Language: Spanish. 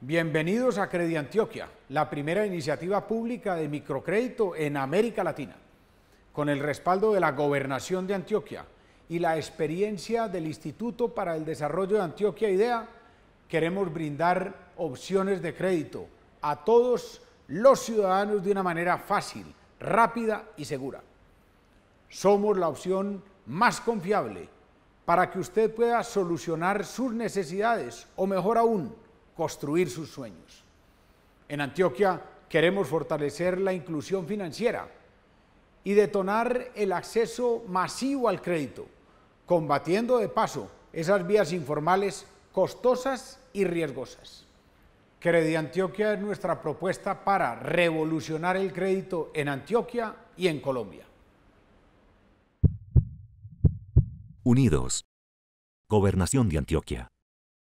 Bienvenidos a Credi Antioquia, la primera iniciativa pública de microcrédito en América Latina, con el respaldo de la Gobernación de Antioquia y la experiencia del Instituto para el Desarrollo de Antioquia IDEA, queremos brindar opciones de crédito a todos los ciudadanos de una manera fácil, rápida y segura. Somos la opción más confiable para que usted pueda solucionar sus necesidades o mejor aún, construir sus sueños. En Antioquia queremos fortalecer la inclusión financiera y detonar el acceso masivo al crédito, combatiendo de paso esas vías informales costosas y riesgosas. de Antioquia es nuestra propuesta para revolucionar el crédito en Antioquia y en Colombia. Unidos. Gobernación de Antioquia.